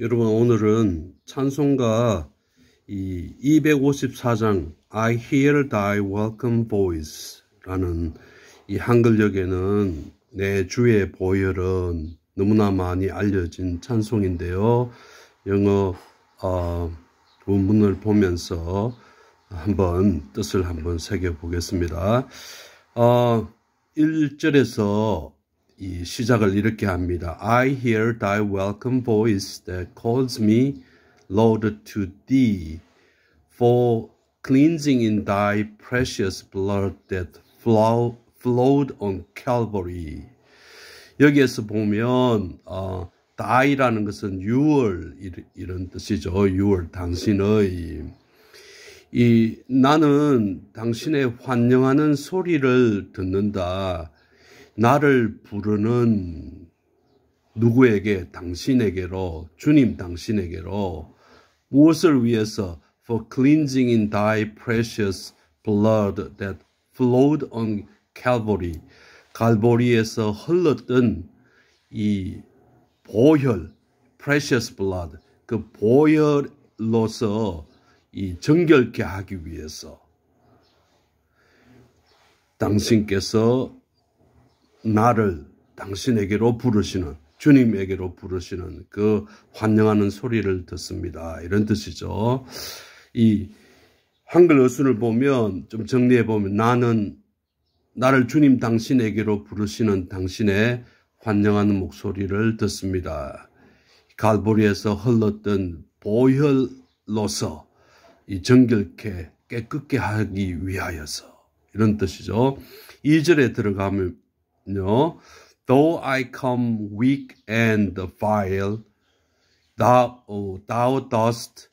여러분 오늘은 찬송가 이 254장 I hear thy welcome voice 라는 이 한글역에는 내 주의 보혈은 너무나 많이 알려진 찬송인데요. 영어 어, 문을 보면서 한번 뜻을 한번 새겨 보겠습니다. 어, 1절에서 이 시작을 이렇게 합니다. I hear thy welcome voice that calls me, Lord, to thee, for cleansing in thy precious blood that flow, flowed on Calvary. 여기에서 보면 어, die라는 것은 유월 이런 뜻이죠. 유월 당신의 이 나는 당신의 환영하는 소리를 듣는다. 나를 부르는 누구에게 당신에게로 주님 당신에게로 무엇을 위해서 for cleansing in thy precious blood that flowed on Calvary 갈보리에서 흘렀던 이 보혈 precious blood 그 보혈로서 이 정결케 하기 위해서 당신께서 나를 당신에게로 부르시는 주님에게로 부르시는 그 환영하는 소리를 듣습니다. 이런 뜻이죠. 이 한글 어순을 보면 좀 정리해 보면 나는 나를 주님 당신에게로 부르시는 당신의 환영하는 목소리를 듣습니다. 갈보리에서 흘렀던 보혈로서 이 정결케 깨끗게 하기 위하여서 이런 뜻이죠. 2절에 들어가면 No, though I come weak and vile, thou, oh, thou dost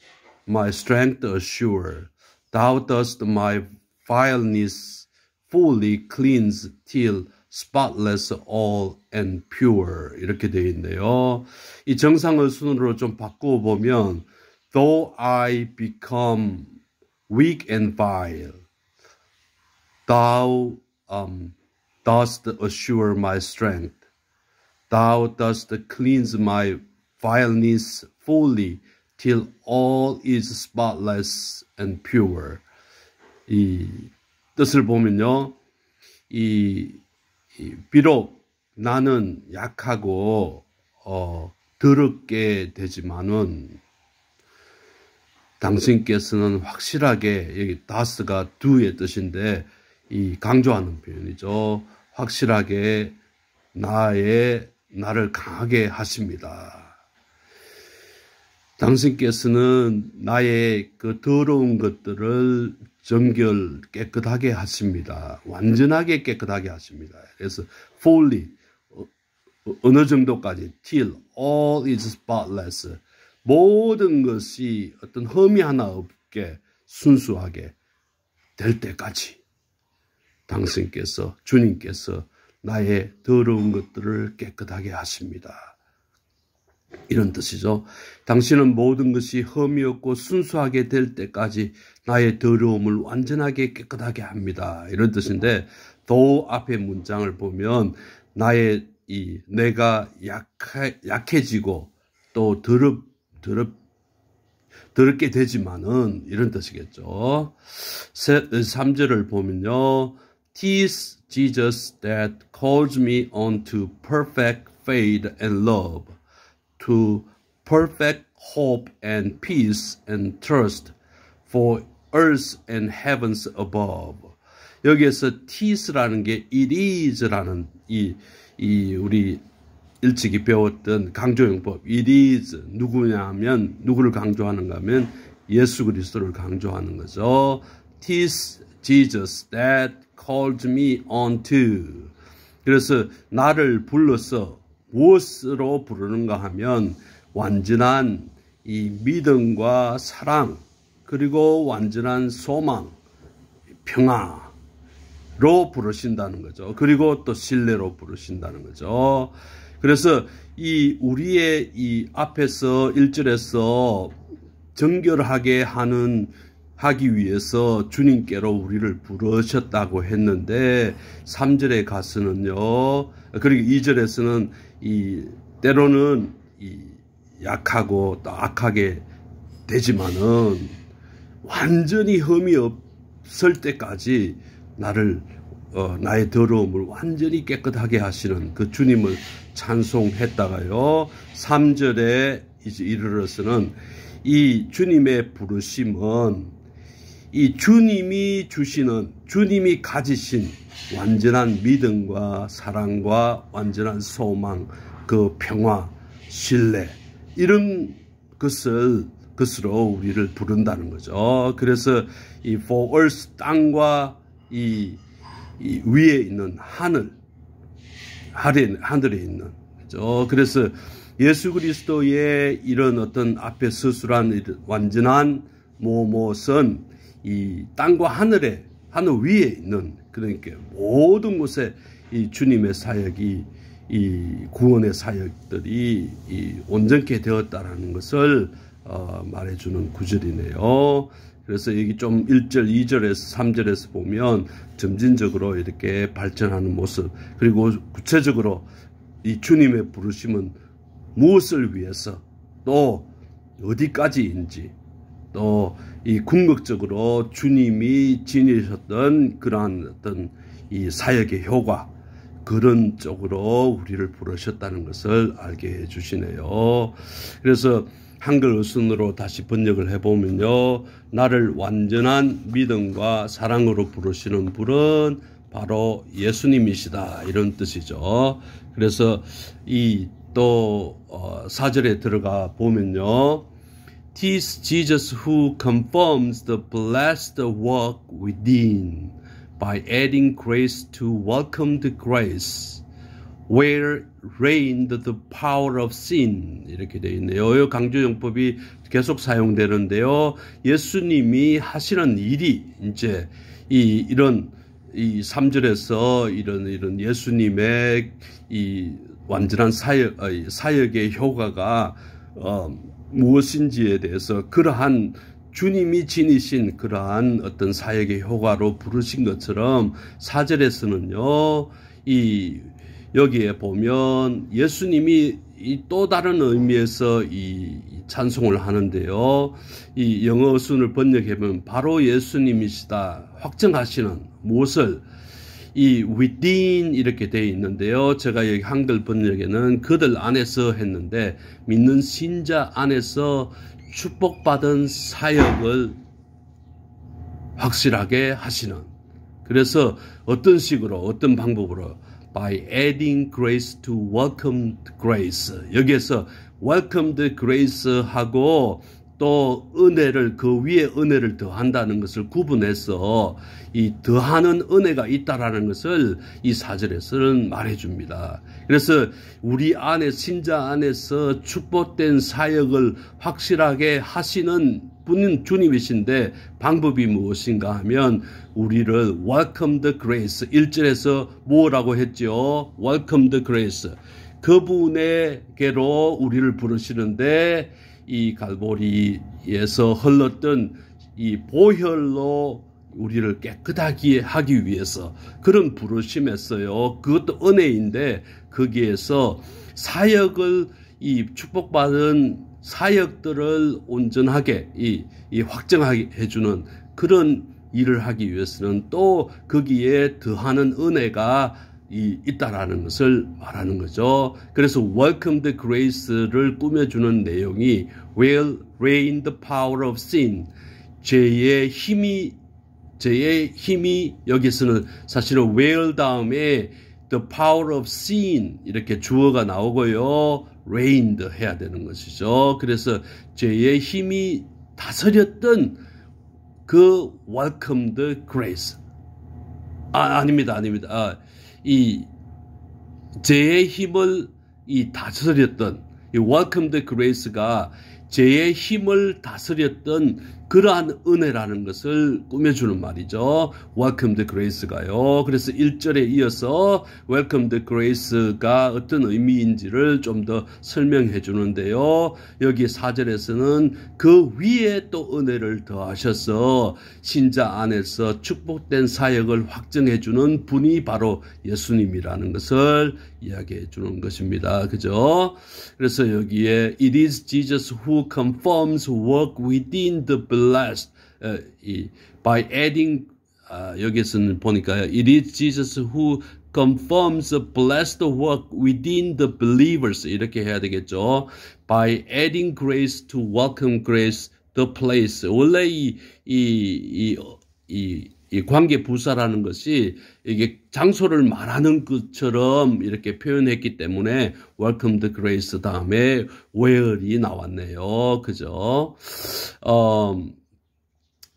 my strength assure. Thou dost my vileness fully cleanse till spotless all and pure 이렇게 되어 있는데요. 이 정상을 순으로 좀 바꾸어 보면 though I become weak and vile thou um, dost assure my strength. Thou dost cleanse my vileness fully till all is spotless and pure. 이 뜻을 보면요. 이, 이 비록 나는 약하고 어, 더럽게 되지만은 당신께서는 확실하게 여기 다스가 두의 뜻인데 이 강조하는 표현이죠. 확실하게 나의 나를 강하게 하십니다. 당신께서는 나의 그 더러운 것들을 정결 깨끗하게 하십니다. 완전하게 깨끗하게 하십니다. 그래서 fully 어, 어, 어느 정도까지 till all is spotless 모든 것이 어떤 흠이 하나 없게 순수하게 될 때까지 당신께서 주님께서 나의 더러운 것들을 깨끗하게 하십니다. 이런 뜻이죠. 당신은 모든 것이 흠이없고 순수하게 될 때까지 나의 더러움을 완전하게 깨끗하게 합니다. 이런 뜻인데 더 앞에 문장을 보면 나의 이 내가 약해, 약해지고 또 더럽 더럽 더럽게 되지만은 이런 뜻이겠죠. 3절을 보면요. 'Tis Jesus that calls me on to perfect faith and love, to perfect hope and peace and trust for earth and heavens above. 여기에서 tis라는 게 it is라는 이, 이 우리 일찍이 배웠던 강조용법 it is 누구냐 하면 누구를 강조하는가 하면 예수 그리스도를 강조하는 거죠. tis Jesus that called me unto 그래서 나를 불러서 무엇으로 부르는가 하면 완전한 이 믿음과 사랑 그리고 완전한 소망 평화로 부르신다는 거죠. 그리고 또 신뢰로 부르신다는 거죠. 그래서 이 우리의 이 앞에서 일절에서 정결하게 하는 하기 위해서 주님께로 우리를 부르셨다고 했는데 3절에 가서는요. 그리고 2절에서는 이 때로는 이 약하고 또 악하게 되지만은 완전히 흠이 없을 때까지 나를 어, 나의 더러움을 완전히 깨끗하게 하시는 그 주님을 찬송했다가요. 3절에 이제 이르러서는 이 주님의 부르심은 이 주님이 주시는 주님이 가지신 완전한 믿음과 사랑과 완전한 소망 그 평화 신뢰 이런 것을 것으로 우리를 부른다는 거죠. 그래서 이 for earth 땅과 이, 이 위에 있는 하늘 하늘에, 있는 그죠. 그래서 예수 그리스도의 이런 어떤 앞에 서술한 완전한 모모선 이 땅과 하늘에 하늘 위에 있는 그러니까 모든 곳에 이 주님의 사역이 이 구원의 사역들이 이 온전케 되었다라는 것을 어, 말해주는 구절이네요. 그래서 여기 좀 1절, 2절에서 3절에서 보면 점진적으로 이렇게 발전하는 모습 그리고 구체적으로 이 주님의 부르심은 무엇을 위해서 또 어디까지인지 또이 어, 궁극적으로 주님이 지니셨던 그러한 어떤 이 사역의 효과 그런 쪽으로 우리를 부르셨다는 것을 알게 해 주시네요. 그래서 한글 어순으로 다시 번역을 해보면요. 나를 완전한 믿음과 사랑으로 부르시는 분은 바로 예수님이시다. 이런 뜻이죠. 그래서 이또 어, 사절에 들어가 보면요. Tis Jesus who confirms the blessed work within by adding grace to welcome the grace where reigned the power of sin 이렇게 되어 있네요. 이 강조용법이 계속 사용되는데요. 예수님이 하시는 일이 이제 이 이런 이 3절에서 이런 이런 예수님의 이 완전한 사역 사역의 효과가 어 무엇인지에 대해서 그러한 주님이 지니신 그러한 어떤 사역의 효과로 부르신 것처럼 사절에서는요, 이, 여기에 보면 예수님이 이또 다른 의미에서 이 찬송을 하는데요. 이 영어 순을 번역해보면 바로 예수님이시다. 확정하시는 무엇을 이 within 이렇게 되어 있는데요. 제가 여기 한글 번역에는 그들 안에서 했는데 믿는 신자 안에서 축복받은 사역을 확실하게 하시는 그래서 어떤 식으로 어떤 방법으로 by adding grace to welcome grace 여기에서 welcome the grace 하고 또 은혜를 그 위에 은혜를 더한다는 것을 구분해서 이 더하는 은혜가 있다라는 것을 이 사절에서는 말해줍니다. 그래서 우리 안에 신자 안에서 축복된 사역을 확실하게 하시는 분은 주님이신데 방법이 무엇인가 하면 우리를 welcome the grace 일절에서 뭐라고 했죠? welcome the grace 그분에게로 우리를 부르시는데 이 갈보리에서 흘렀던 이 보혈로 우리를 깨끗하게 하기 위해서 그런 부르심했어요. 그것도 은혜인데 거기에서 사역을 이 축복받은 사역들을 온전하게 이, 이 확정하게 해주는 그런 일을 하기 위해서는 또 거기에 더하는 은혜가 이 있다라는 것을 말하는 거죠. 그래서 Welcome the Grace를 꾸며주는 내용이 Will reign the power of sin. 죄의 힘이 죄의 힘이 여기서는 사실은 will 다음에 the power of sin 이렇게 주어가 나오고요. reigned 해야 되는 것이죠. 그래서 죄의 힘이 다스렸던 그 welcome the grace 아, 아닙니다. 아닙니다. 아, 이제의 힘을 이 다스렸던 이 Welcome the Grace가 제의 힘을 다스렸던 그러한 은혜라는 것을 꾸며주는 말이죠. Welcome the Grace가요. 그래서 1절에 이어서 Welcome the Grace가 어떤 의미인지를 좀 더 설명해 주는데요. 여기 4절에서는 그 위에 또 은혜를 더하셔서 신자 안에서 축복된 사역을 확정해 주는 분이 바로 예수님이라는 것을 이야기해 주는 것입니다. 그죠? 그래서 여기에 It is Jesus who confirms work within the blessed uh, by adding 여기서는 uh, 보니까 It is Jesus who confirms the blessed work within the believers. 이렇게 해야 되겠죠. By adding grace to welcome grace the place. 원래 이, 이, 이, 이이 관계 부사라는 것이 이게 장소를 말하는 것처럼 이렇게 표현했기 때문에 welcome the grace 다음에 where이 나왔네요. 그죠? 어,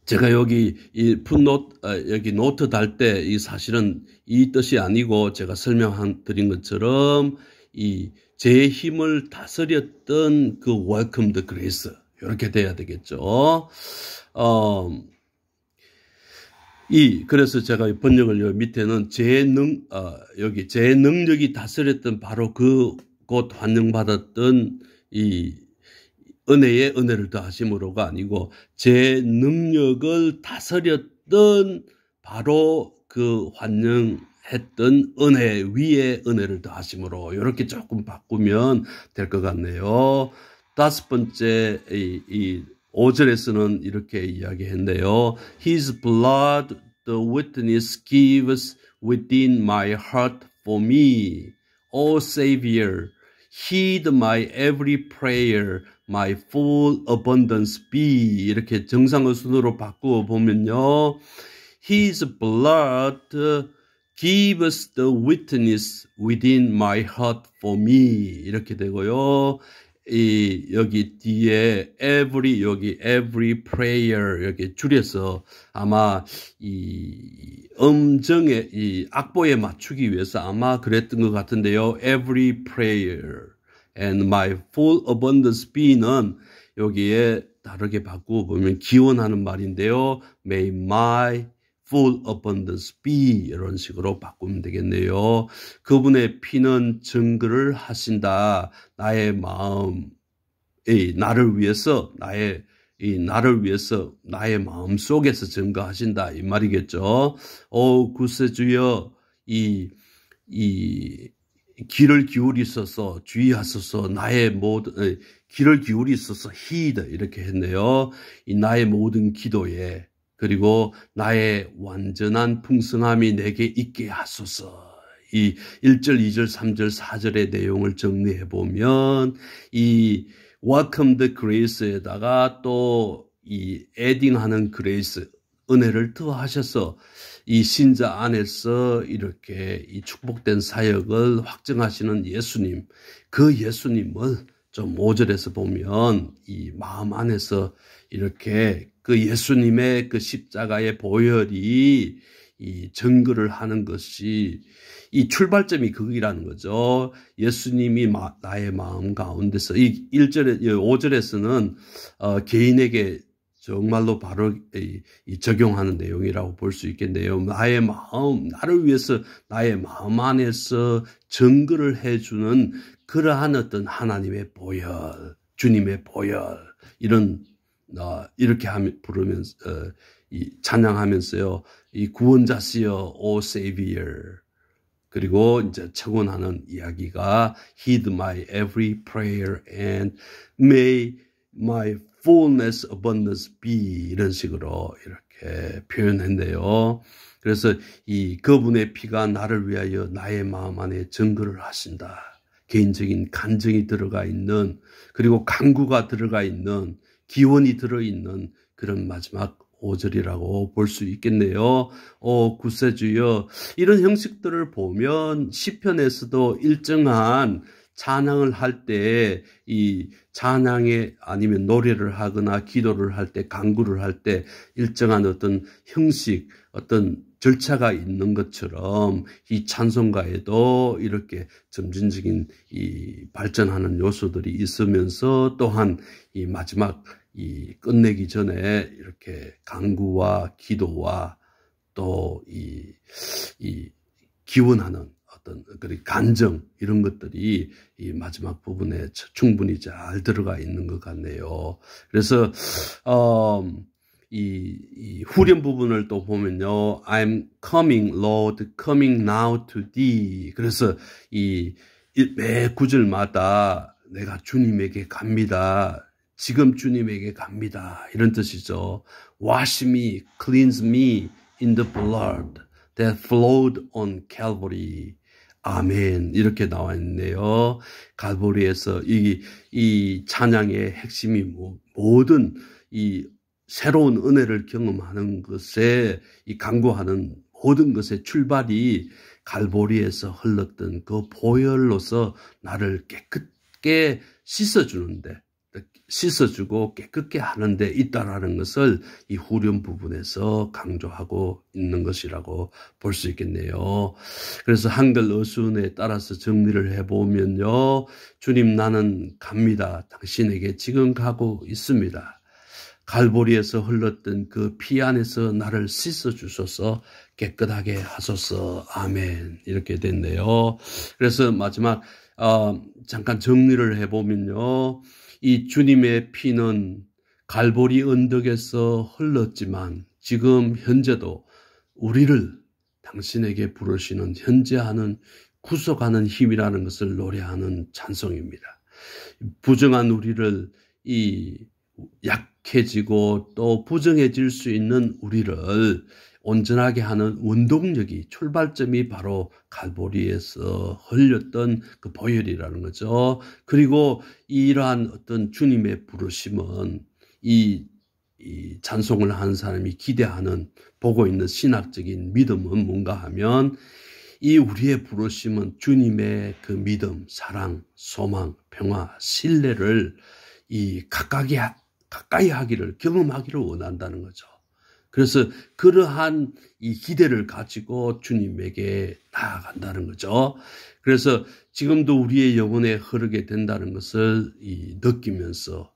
제가 여기 이 풋노트 아, 여기 노트 달 때 이 사실은 이 뜻이 아니고 제가 설명한 드린 것처럼 이 제 힘을 다스렸던 그 welcome the grace 이렇게 돼야 되겠죠. 어, 이 그래서 제가 번역을 요 밑에는 재능 어, 여기 재 능력이 다스렸던 바로 그 곳 환영받았던 이 은혜의 은혜를 더하심으로가 아니고 제 능력을 다스렸던 바로 그 환영했던 은혜 위에 은혜를 더하심으로 이렇게 조금 바꾸면 될 것 같네요. 다섯 번째 이, 이 5절에서는 이렇게 이야기했네요. His blood the witness gives within my heart for me. O Savior, heed my every prayer, my full abundance be. 이렇게 정상어 순으로 바꾸어 보면요. His blood gives the witness within my heart for me. 이렇게 되고요. 이 여기 뒤에 every 여기 every prayer 여기 줄여서 아마 이 음정의 이 악보에 맞추기 위해서 아마 그랬던 것 같은데요. every prayer and my full abundance be는 여기에 다르게 바꾸어 보면 기원하는 말인데요. may my full abundance be 이런 식으로 바꾸면 되겠네요. 그분의 피는 증거를 하신다. 나의 마음, 이 나를 위해서 나의 이 나를 위해서 나의 마음 속에서 증거하신다 이 말이겠죠. 오 어, 구세주여 이이 길을 기울이소서 주의하소서 나의 모든 길을 기울이소서 히드 이렇게 했네요. 이 나의 모든 기도에 그리고 나의 완전한 풍성함이 내게 있게 하소서. 이 1절, 2절, 3절, 4절의 내용을 정리해 보면 이 welcome the grace에다가 또 이 adding하는 grace 은혜를 더하셔서 이 신자 안에서 이렇게 이 축복된 사역을 확증하시는 예수님 그 예수님을 좀 5절에서 보면 이 마음 안에서 이렇게 그 예수님의 그 십자가의 보혈이 이 정글을 하는 것이 이 출발점이 그거라는 거죠. 예수님이 마, 나의 마음 가운데서 이 1절에 5절에서는 어, 개인에게 정말로 바로 이, 이 적용하는 내용이라고 볼 수 있겠네요. 나의 마음, 나를 위해서 나의 마음 안에서 정글을 해주는 그러한 어떤 하나님의 보혈, 주님의 보혈, 이런 어, 이렇게 부르면서 어, 이 찬양하면서요. 이 구원자시여 오 세비어 그리고 이제 청원하는 이야기가 heed my every prayer and may my fullness abundance be 이런 식으로 이렇게 표현했네요. 그래서 이 그분의 피가 나를 위하여 나의 마음 안에 증거를 하신다. 개인적인 간증이 들어가 있는 그리고 강구가 들어가 있는 기원이 들어있는 그런 마지막 5절이라고 볼 수 있겠네요. 오 어, 구세주여 이런 형식들을 보면 시편에서도 일정한 찬양을 할 때 이 찬양에 아니면 노래를 하거나 기도를 할 때 강구를 할 때 일정한 어떤 형식 어떤 절차가 있는 것처럼 이 찬송가에도 이렇게 점진적인 이 발전하는 요소들이 있으면서 또한 이 마지막 이 끝내기 전에 이렇게 강구와 기도와 또이 이 기원하는 어떤 그리 간정 이런 것들이 이 마지막 부분에 충분히 잘 들어가 있는 것 같네요. 그래서 어 이, 이 후렴 부분을 또 보면요, I'm coming, Lord, coming now to Thee. 그래서 이매 구절마다 내가 주님에게 갑니다. 지금 주님에게 갑니다. 이런 뜻이죠. Wash me, cleanse me in the blood that flowed on Calvary. 아멘. 이렇게 나와 있네요. 갈보리에서 이, 이 찬양의 핵심이 뭐, 모든 이 새로운 은혜를 경험하는 것에 이 강구하는 모든 것의 출발이 갈보리에서 흘렀던 그 보혈로서 나를 깨끗게 씻어주는데 씻어주고 깨끗게 하는 데 있다라는 것을 이 후렴 부분에서 강조하고 있는 것이라고 볼 수 있겠네요. 그래서 한글 어순에 따라서 정리를 해보면요. 주님 나는 갑니다. 당신에게 지금 가고 있습니다. 갈보리에서 흘렀던 그 피 안에서 나를 씻어주셔서 깨끗하게 하소서. 아멘. 이렇게 됐네요. 그래서 마지막 어, 잠깐 정리를 해보면요. 이 주님의 피는 갈보리 언덕에서 흘렀지만 지금 현재도 우리를 당신에게 부르시는 현재하는 구속하는 힘이라는 것을 노래하는 찬송입니다. 부정한 우리를 이 약해지고 또 부정해질 수 있는 우리를 온전하게 하는 운동력이 출발점이 바로 갈보리에서 흘렸던 그 보혈이라는 거죠. 그리고 이러한 어떤 주님의 부르심은 이, 이 찬송을 하는 사람이 기대하는 보고 있는 신학적인 믿음은 뭔가 하면 이 우리의 부르심은 주님의 그 믿음, 사랑, 소망, 평화, 신뢰를 이 가까이 가까이 하기를 경험하기를 원한다는 거죠. 그래서 그러한 이 기대를 가지고 주님에게 나아간다는 거죠. 그래서 지금도 우리의 영혼에 흐르게 된다는 것을 이 느끼면서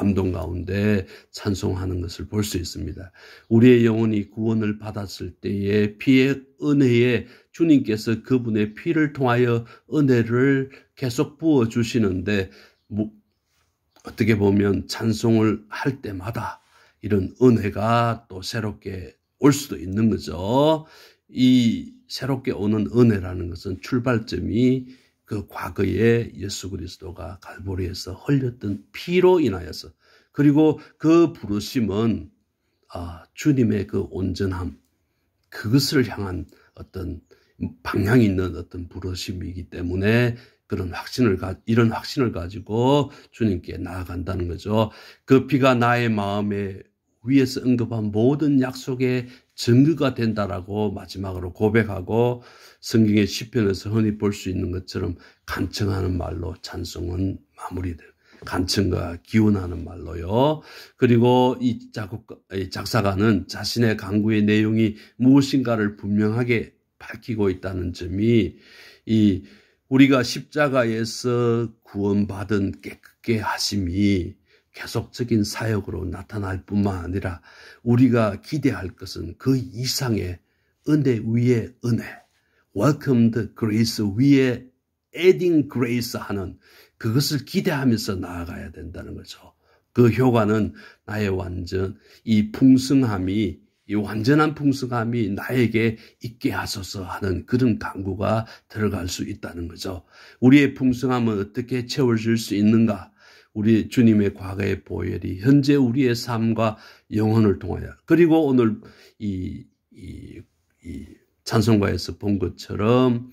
감동 가운데 찬송하는 것을 볼 수 있습니다. 우리의 영혼이 구원을 받았을 때에 피의 은혜에 주님께서 그분의 피를 통하여 은혜를 계속 부어 주시는데 뭐 어떻게 보면 찬송을 할 때마다 이런 은혜가 또 새롭게 올 수도 있는 거죠. 이 새롭게 오는 은혜라는 것은 출발점이 그 과거에 예수 그리스도가 갈보리에서 흘렸던 피로 인하여서 그리고 그 부르심은 아, 주님의 그 온전함 그것을 향한 어떤 방향이 있는 어떤 부르심이기 때문에 그런 확신을 가 이런 확신을 가지고 주님께 나아간다는 거죠. 그 피가 나의 마음에 위에서 언급한 모든 약속의 증거가 된다라고 마지막으로 고백하고 성경의 시편에서 흔히 볼 수 있는 것처럼 간청하는 말로 찬송은 마무리돼요. 간청과 기원하는 말로요. 그리고 이 작곡, 작사가는 자신의 강구의 내용이 무엇인가를 분명하게 밝히고 있다는 점이 이 우리가 십자가에서 구원받은 깨끗게 하심이 계속적인 사역으로 나타날 뿐만 아니라 우리가 기대할 것은 그 이상의 은혜 위에 은혜, welcomed grace 위에 adding grace 하는 그것을 기대하면서 나아가야 된다는 거죠. 그 효과는 나의 완전, 이 풍성함이, 이 완전한 풍성함이 나에게 있게 하소서 하는 그런 강구가 들어갈 수 있다는 거죠. 우리의 풍성함은 어떻게 채워질 수 있는가? 우리 주님의 과거의 보혈이 현재 우리의 삶과 영혼을 통하여 그리고 오늘 이, 이, 이 찬송가에서 본 것처럼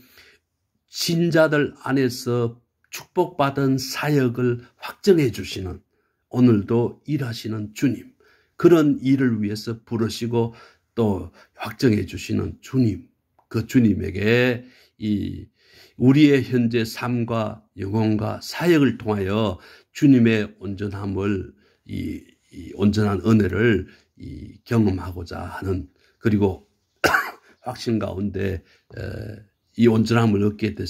신자들 안에서 축복받은 사역을 확정해 주시는 오늘도 일하시는 주님 그런 일을 위해서 부르시고 또 확정해 주시는 주님 그 주님에게 이 우리의 현재 삶과 영혼과 사역을 통하여 주님의 온전함을 이, 이 온전한 은혜를 이 경험하고자 하는 그리고 확신 가운데 이 온전함을 얻게 될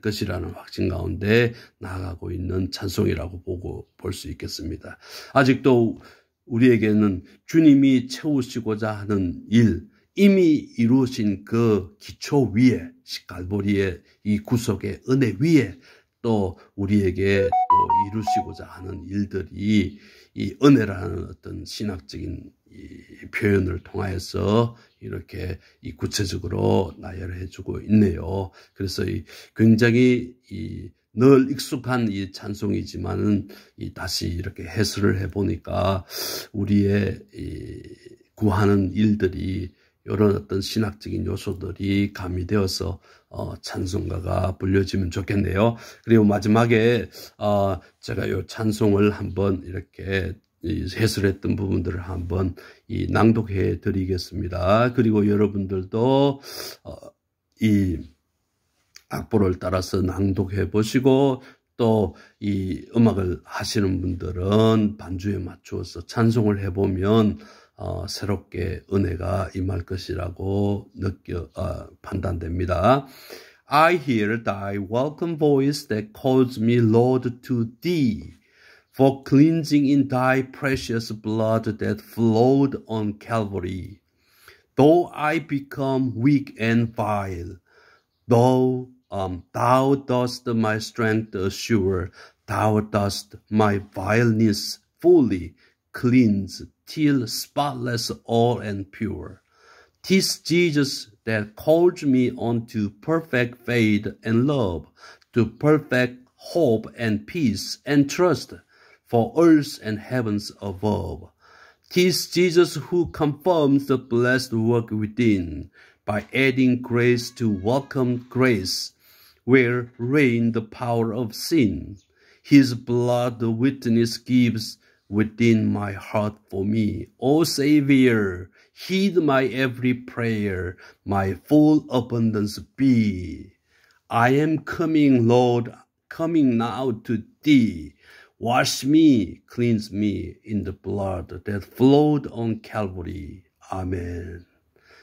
것이라는 확신 가운데 나아가고 있는 찬송이라고 보고 볼 수 있겠습니다. 아직도 우리에게는 주님이 채우시고자 하는 일, 이미 이루신 그 기초 위에, 갈보리의 이 구속의 은혜 위에 또 우리에게 또 이루시고자 하는 일들이 이 은혜라는 어떤 신학적인 이 표현을 통하여서 이렇게 이 구체적으로 나열해 주고 있네요. 그래서 이 굉장히 이늘 익숙한 이 찬송이지만은 이 다시 이렇게 해설을 해 보니까 우리의 이 구하는 일들이 이런 어떤 신학적인 요소들이 가미되어서 어, 찬송가가 불려지면 좋겠네요. 그리고 마지막에 어, 제가 요 찬송을 한번 이렇게 해설했던 부분들을 한번 이 낭독해 드리겠습니다. 그리고 여러분들도 어, 이 악보를 따라서 낭독해 보시고 또 이 음악을 하시는 분들은 반주에 맞추어서 찬송을 해보면 어, 새롭게 은혜가 임할 것이라고 느껴 어, 판단됩니다. I hear thy welcome voice that calls me Lord to thee. For cleansing in thy precious blood that flowed on Calvary. Though I become weak and vile, though um, thou dost my strength assure, thou dost my vileness fully cleanse till spotless, all and pure. Tis Jesus that calls me on to perfect faith and love, to perfect hope and peace and trust for earth and heavens above. Tis Jesus who confirms the blessed work within by adding grace to welcome grace where reigns the power of sin. His blood the witness gives within my heart for me. O Savior, heed my every prayer, my full abundance be. I am coming, Lord, coming now to thee. Wash me, cleanse me in the blood that flowed on Calvary. 아멘.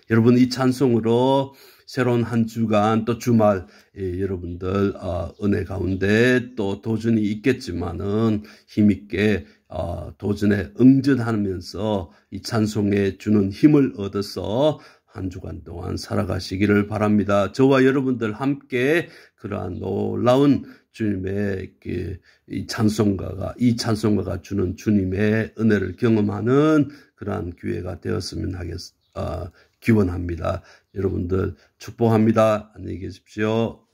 여러분 이 찬송으로 새로운 한 주간 또 주말 예, 여러분들 아, 은혜 가운데 또 도전이 있겠지만은 힘있게 어, 도전에 응전하면서 이 찬송에 주는 힘을 얻어서 한 주간 동안 살아가시기를 바랍니다. 저와 여러분들 함께 그러한 놀라운 주님의 그 이 찬송가가 이 찬송가가 주는 주님의 은혜를 경험하는 그러한 기회가 되었으면 하겠 어, 기원합니다. 여러분들 축복합니다. 안녕히 계십시오.